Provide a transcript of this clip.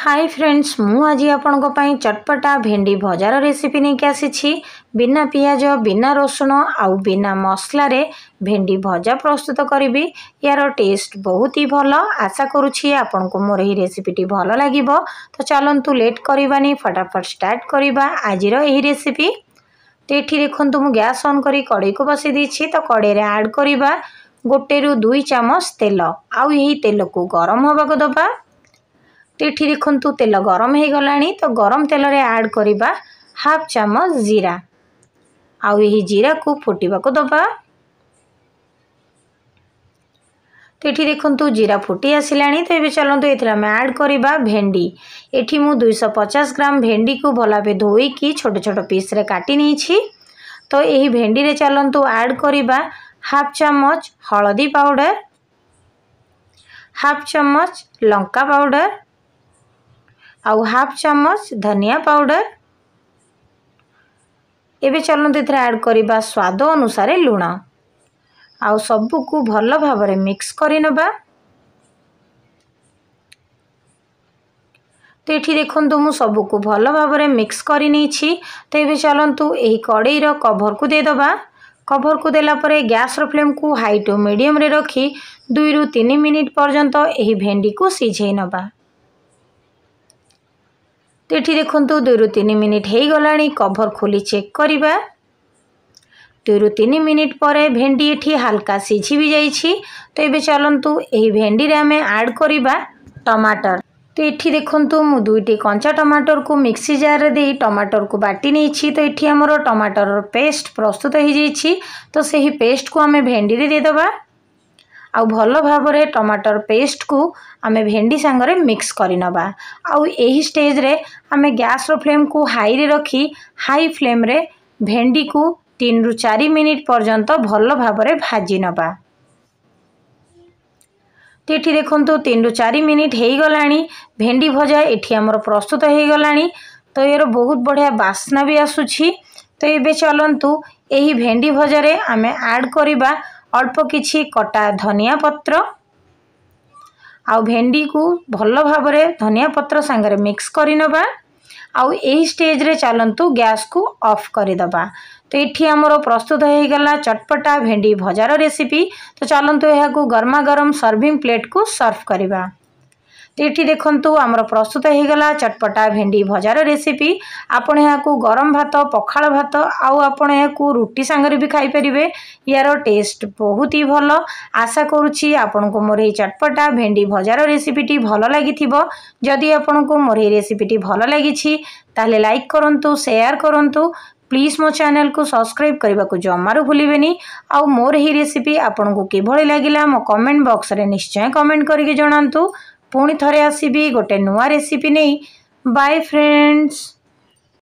high friends ମୁଁ ଆଜି ଆପଣଙ୍କ ପାଇଁ ଚଟପଟା ଭେଣ୍ଡି ଭଜାର ରେସିପି ନେଇକି ଆସିଛି ବିନା ପିଆଜ ବିନା ରସୁଣ ଆଉ ବିନା ମସଲାରେ ଭେଣ୍ଡି ଭଜା ପ୍ରସ୍ତୁତ କରିବି ଏହାର ଟେଷ୍ଟ ବହୁତ ହି ଭଲ ଆଶା କରୁଛି ଆପଣଙ୍କୁ ମୋର ଏହି ରେସିପିଟି ଭଲ ଲାଗିବ ତ ଚାଲନ୍ତୁ ଲେଟ୍ କରିବାନି ଫଟାଫଟ ଷ୍ଟାର୍ଟ କରିବା ଆଜିର ଏହି ରେସିପି ତ ଏଠି ଦେଖନ୍ତୁ ମୁଁ ଗ୍ୟାସ୍ ଅନ୍ କରି କଡ଼େଇକୁ ବସାଇ ଦେଇଛି ତ କଡ଼େଇରେ ଆଡ଼୍ କରିବା ଗୋଟେରୁ ଦୁଇ ଚାମଚ ତେଲ ଆଉ ଏହି ତେଲକୁ ଗରମ ହେବାକୁ ଦେବା ଏଠି ଦେଖନ୍ତୁ ତେଲ ଗରମ ହୋଇଗଲାଣି ତ ଗରମ ତେଲରେ ଆଡ଼୍ କରିବା ହାଫ୍ ଚାମଚ ଜିରା ଆଉ ଏହି ଜିରାକୁ ଫୁଟିବାକୁ ଦେବା তো এটি দেখুন জিরা ফুটি আসলানি তো এবার চলতু এর আমি আড করা ভেন্ডি এটি মু দুইশ পচাশ গ্রাম ভেন্ডি কু ভালভাবে ধোইকি ছোট ছোট পিস্রে কাটি নিয়েছি তো এই ভেন্ডিরে চলতু আড করা হাফ চামচ হলদি পাউডার হাফ চামচ লঙ্কা পাউডার ଆଉ ହାଫ୍ ଚାମଚ ଧନିଆ ପାଉଡ଼ର ଏବେ ଚାଲନ୍ତୁ ଏଥିରେ ଆଡ଼୍ କରିବା ସ୍ୱାଦ ଅନୁସାରେ ଲୁଣ ଆଉ ସବୁକୁ ଭଲ ଭାବରେ ମିକ୍ସ କରିନେବା ତ ଏଠି ଦେଖନ୍ତୁ ମୁଁ ସବୁକୁ ଭଲ ଭାବରେ ମିକ୍ସ କରିନେଇଛି ତ ଏବେ ଚାଲନ୍ତୁ ଏହି କଡ଼େଇର କଭରକୁ ଦେଇଦେବା କଭରକୁ ଦେଲା ପରେ ଗ୍ୟାସ୍ର ଫ୍ଲେମ୍କୁ ହାଇ ଟୁ ମିଡ଼ିୟମ୍ରେ ରଖି ଦୁଇରୁ ତିନି ମିନିଟ୍ ପର୍ଯ୍ୟନ୍ତ ଏହି ଭେଣ୍ଡିକୁ ସିଝେଇ ନେବା তো ଏଠି ଦେଖନ୍ତୁ ଦୁଇରୁ ତିନି ମିନିଟ୍ ହେଇଗଲାଣି କଭର ଖୋଲି ଚେକ୍ କରିବା ଦୁଇରୁ ତିନି ମିନିଟ୍ ପରେ ଭେଣ୍ଡି ଏଠି ହାଲକା ସିଝି ବି ଯାଇଛି ତ ଏବେ ଚାଲନ୍ତୁ ଏହି ଭେଣ୍ଡିରେ ଆମେ ଆଡ଼୍ କରିବା ଟମାଟର তো এটি দেখুন মু দুইটি কঞ্চা টমাটরকু মিক্সি জারে দিয়ে টমাটরকু বাটি নিয়েছি তো এটি আমার টমাটরর পেস্ট প্রস্তুত হয়ে যাই তো সেই পেস্টকু আমি ভেন্ডি দিয়ে দেবা ଆଉ ଭଲ ଭାବରେ ଟମାଟର ପେଷ୍ଟକୁ ଆମେ ଭେଣ୍ଡି ସାଙ୍ଗରେ ମିକ୍ସ କରିନେବା ଆଉ ଏହି ଷ୍ଟେଜ୍ରେ ଆମେ ଗ୍ୟାସ୍ର ଫ୍ଲେମ୍କୁ ହାଇରେ ରଖି ହାଇ ଫ୍ଲେମ୍ରେ ଭେଣ୍ଡିକୁ ତିନିରୁ ଚାରି ମିନିଟ୍ ପର୍ଯ୍ୟନ୍ତ ଭଲ ଭାବରେ ଭାଜି ନେବା তো এটি দেখুন তিন রু চারি মিনিট হয়ে গলানি ভেন্ডি ভজা এটি আমার প্রস্তুত হয়ে গলানি তো এর বহুত বড়িয়া বাসনা বি আসুছি তো এবে চলন্তু এই ভেন্ডি ভজারে আমি আড করিবা অল্প কিছু কটা ধନିয়া পত্র ଆଉ ଭେଣ୍ଡିକୁ ଭଲ ଭାବରେ ଧନିଆ ପତ୍ର ସାଙ୍ଗରେ ମିକ୍ସ କରିନେବା ଆଉ ଏହି ଷ୍ଟେଜ୍ରେ ଚାଲନ୍ତୁ ଗ୍ୟାସ୍କୁ ଅଫ୍ କରିଦେବା ତ ଏଠି ଆମର ପ୍ରସ୍ତୁତ ହୋଇଗଲା ଚଟପଟା ଭେଣ୍ଡି ଭଜାର ରେସିପି ତ ଚାଲନ୍ତୁ ଏହାକୁ ଗରମାଗରମ ସର୍ଭିଂ ପ୍ଲେଟ୍କୁ ସର୍ଭ କରିବା তো ଏଠି ଦେଖନ୍ତୁ ଆମର ପ୍ରସ୍ତୁତ ହୋଇଗଲା ଚଟପଟା ଭେଣ୍ଡି ଭଜାର ରେସିପି ଆପଣ ଏହାକୁ ଗରମ ଭାତ ପଖାଳ ଭାତ ଆଉ ଆପଣ ଏହାକୁ ରୁଟି ସାଙ୍ଗରେ ବି ଖାଇପାରିବେ ଏହାର ଟେଷ୍ଟ ବହୁତ ହି ଭଲ ଆଶା କରୁଛି ଆପଣଙ୍କୁ ମୋର ଏହି ଚଟପଟା ଭେଣ୍ଡି ଭଜାର ରେସିପିଟି ଭଲ ଲାଗିଥିବ ଯଦି ଆପଣଙ୍କୁ ମୋର ଏହି ରେସିପିଟି ଭଲ ଲାଗିଛି ତାହେଲେ ଲାଇକ୍ କରନ୍ତୁ ସେୟାର କରନ୍ତୁ ପ୍ଲିଜ୍ ମୋ ଚ୍ୟାନେଲ୍କୁ ସବସ୍କ୍ରାଇବ୍ କରିବାକୁ ଜମାରୁ ଭୁଲିବେନି ଆଉ ମୋର ଏହି ରେସିପି ଆପଣଙ୍କୁ କିଭଳି ଲାଗିଲା ମୋ କମେଣ୍ଟ ବକ୍ସରେ ନିଶ୍ଚୟ କମେଣ୍ଟ କରିକି ଜଣାନ୍ତୁ ପୁଣି ଥରେ ଆସିବି ଗୋଟେ ନୂଆ ରେସିପି ନେଇ ବାଏ ଫ୍ରେଣ୍ଡସ୍